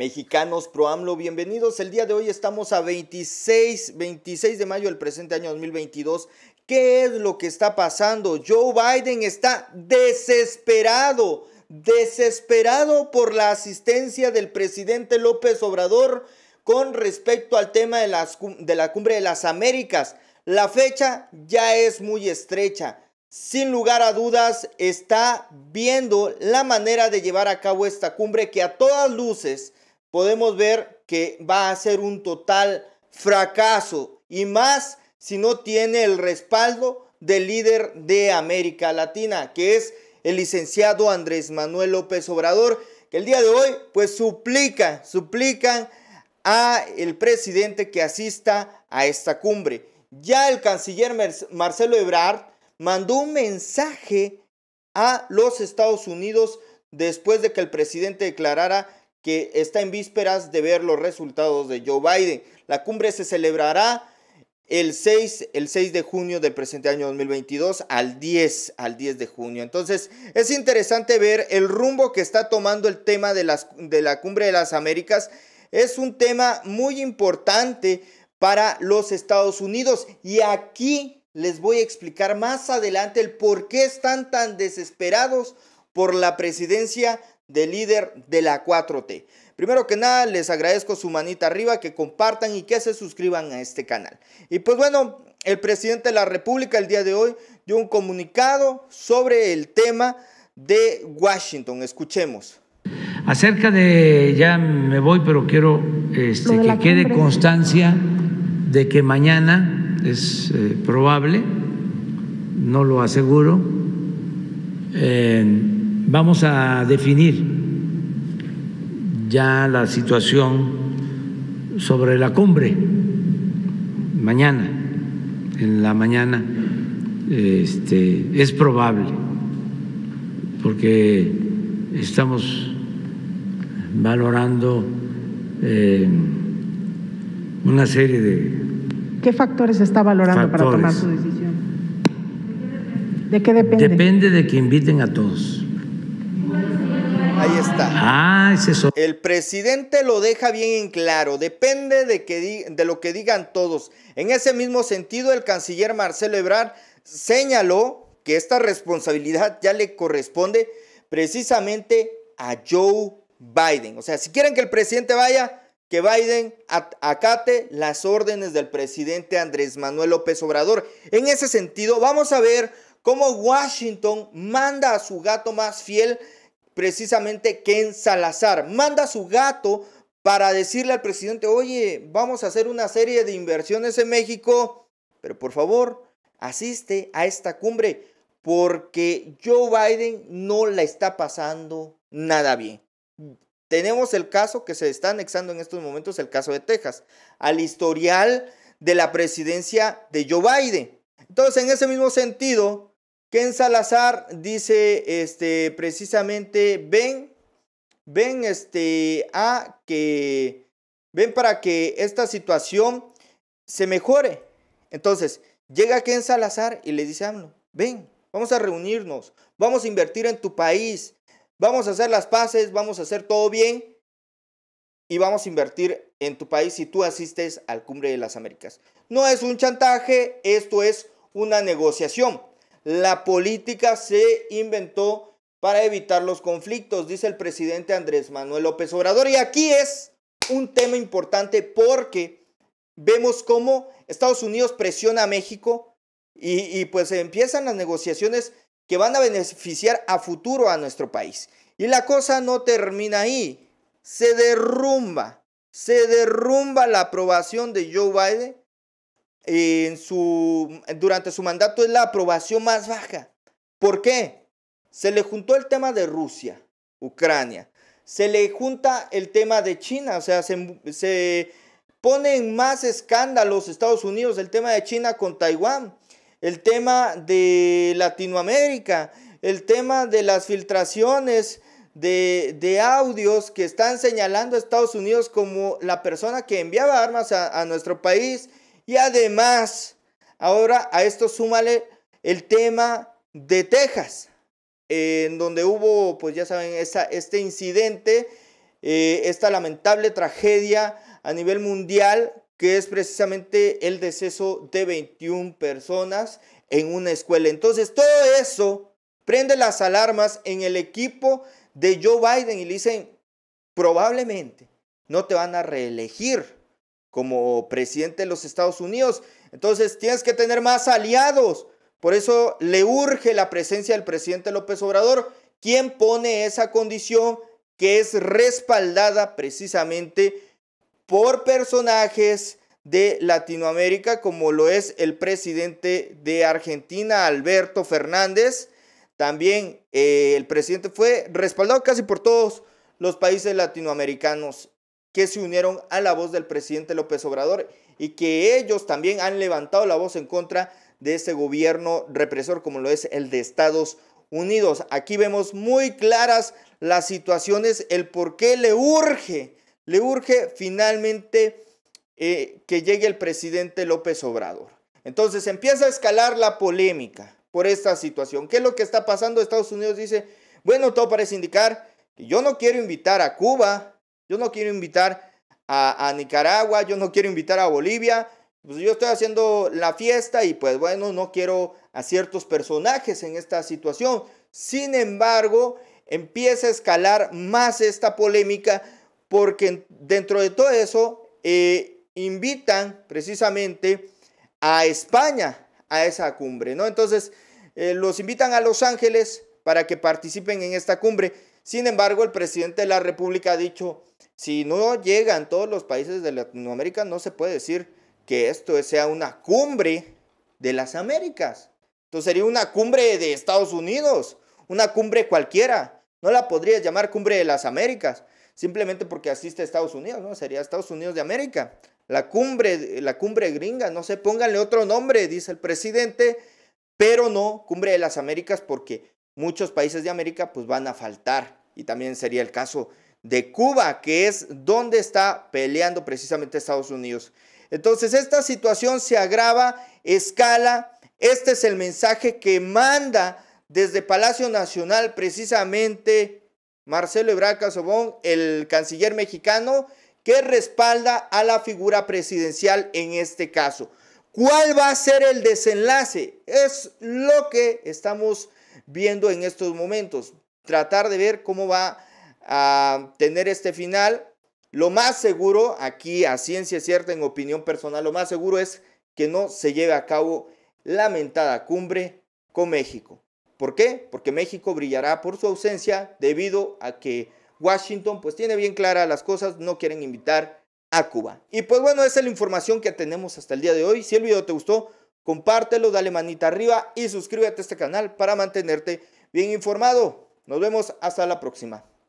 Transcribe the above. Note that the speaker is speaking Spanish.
Mexicanos Pro bienvenidos. El día de hoy estamos a 26, de mayo del presente año 2022. ¿Qué es lo que está pasando? Joe Biden está desesperado, desesperado por la asistencia del presidente López Obrador con respecto al tema de, de la cumbre de las Américas. La fecha ya es muy estrecha. Sin lugar a dudas, está viendo la manera de llevar a cabo esta cumbre que a todas luces podemos ver que va a ser un total fracaso y más si no tiene el respaldo del líder de América Latina, que es el licenciado Andrés Manuel López Obrador, que el día de hoy pues suplica, suplican a el presidente que asista a esta cumbre. Ya el canciller Marcelo Ebrard mandó un mensaje a los Estados Unidos después de que el presidente declarara que está en vísperas de ver los resultados de Joe Biden. La cumbre se celebrará el 6, el de junio del presente año 2022 al 10, al 10 de junio. Entonces, es interesante ver el rumbo que está tomando el tema de, las, de la cumbre de las Américas. Es un tema muy importante para los Estados Unidos y aquí les voy a explicar más adelante el por qué están tan desesperados por la presidencia del líder de la 4T. Primero que nada, les agradezco su manita arriba, que compartan y que se suscriban a este canal. Y pues bueno, el presidente de la República el día de hoy dio un comunicado sobre el tema de Washington. Escuchemos. Acerca de, ya me voy, pero quiero este, que quede constancia de que mañana es eh, probable, no lo aseguro. Vamos a definir ya la situación sobre la cumbre mañana, en la mañana, este, es probable, porque estamos valorando eh, una serie de... ¿Qué factores está valorando para tomar su decisión? ¿De qué depende? Depende de que inviten a todos. Ah, el presidente lo deja bien en claro, depende de, de lo que digan todos. En ese mismo sentido, el canciller Marcelo Ebrard señaló que esta responsabilidad ya le corresponde precisamente a Joe Biden. O sea, si quieren que el presidente vaya, que Biden acate las órdenes del presidente Andrés Manuel López Obrador. En ese sentido, vamos a ver cómo Washington manda a su gato más fiel precisamente Ken Salazar. Manda a su gato para decirle al presidente, oye, vamos a hacer una serie de inversiones en México, pero por favor, asiste a esta cumbre porque Joe Biden no la está pasando nada bien. Tenemos el caso que se está anexando en estos momentos, el caso de Texas, al historial de la presidencia de Joe Biden. Entonces, en ese mismo sentido, Ken Salazar dice este, precisamente, ven, ven este, a que, ven para que esta situación se mejore. Entonces, llega Ken Salazar y le dice a ven, vamos a reunirnos, vamos a invertir en tu país, vamos a hacer las paces, vamos a hacer todo bien y vamos a invertir en tu país si tú asistes al Cumbre de las Américas. No es un chantaje, esto es una negociación. La política se inventó para evitar los conflictos, dice el presidente Andrés Manuel López Obrador. Y aquí es un tema importante porque vemos cómo Estados Unidos presiona a México y, pues empiezan las negociaciones que van a beneficiar a futuro a nuestro país. Y la cosa no termina ahí, se derrumba, se derrumba la aprobación de Joe Biden en su, durante su mandato es la aprobación más baja. ¿Por qué? Se le juntó el tema de Rusia, Ucrania. Se le junta el tema de China. O sea, se, se ponen más escándalos Estados Unidos el tema de China con Taiwán. El tema de Latinoamérica. El tema de las filtraciones de, audios que están señalando a Estados Unidos como la persona que enviaba armas a nuestro país y además, ahora a esto súmale el tema de Texas, en donde hubo, pues ya saben, este incidente, eh, esta lamentable tragedia a nivel mundial, que es precisamente el deceso de 21 personas en una escuela. Entonces, todo eso prende las alarmas en el equipo de Joe Biden y le dicen, probablemente no te van a reelegir como presidente de los Estados Unidos. Entonces tienes que tener más aliados. Por eso le urge la presencia del presidente López Obrador, quien pone esa condición que es respaldada precisamente por personajes de Latinoamérica, como lo es el presidente de Argentina, Alberto Fernández. También eh, el presidente fue respaldado casi por todos los países latinoamericanos que se unieron a la voz del presidente López Obrador y que ellos también han levantado la voz en contra de ese gobierno represor como lo es el de Estados Unidos. Aquí vemos muy claras las situaciones, el por qué le urge, le urge finalmente eh, que llegue el presidente López Obrador. Entonces empieza a escalar la polémica por esta situación. ¿Qué es lo que está pasando? Estados Unidos dice, bueno, todo parece indicar que yo no quiero invitar a Cuba, yo no quiero invitar a, Nicaragua, yo no quiero invitar a Bolivia, pues yo estoy haciendo la fiesta y pues bueno, no quiero a ciertos personajes en esta situación. Sin embargo, empieza a escalar más esta polémica porque dentro de todo eso eh, invitan precisamente a España a esa cumbre, ¿no? Entonces, eh, los invitan a Los Ángeles, para que participen en esta cumbre. Sin embargo, el presidente de la República ha dicho, si no llegan todos los países de Latinoamérica, no se puede decir que esto sea una cumbre de las Américas. Entonces sería una cumbre de Estados Unidos, una cumbre cualquiera. No la podrías llamar cumbre de las Américas, simplemente porque asiste a Estados Unidos, ¿no? Sería Estados Unidos de América. La cumbre, la cumbre gringa, no sé, pónganle otro nombre, dice el presidente, pero no cumbre de las Américas porque muchos países de América pues van a faltar. Y también sería el caso de Cuba, que es donde está peleando precisamente Estados Unidos. Entonces esta situación se agrava, escala. Este es el mensaje que manda desde Palacio Nacional precisamente Marcelo Ebrard Casobón, el canciller mexicano, que respalda a la figura presidencial en este caso. ¿Cuál va a ser el desenlace? Es lo que estamos viendo en estos momentos. Tratar de ver cómo va a tener este final. Lo más seguro, aquí a ciencia cierta, en opinión personal, lo más seguro es que no se lleve a cabo lamentada cumbre con México. ¿Por qué? Porque México brillará por su ausencia debido a que Washington pues tiene bien claras las cosas, no quieren invitar a Cuba. Y pues bueno, esa es la información que tenemos hasta el día de hoy. Si el video te gustó, compártelo, dale manita arriba y suscríbete a este canal para mantenerte bien informado. Nos vemos hasta la próxima.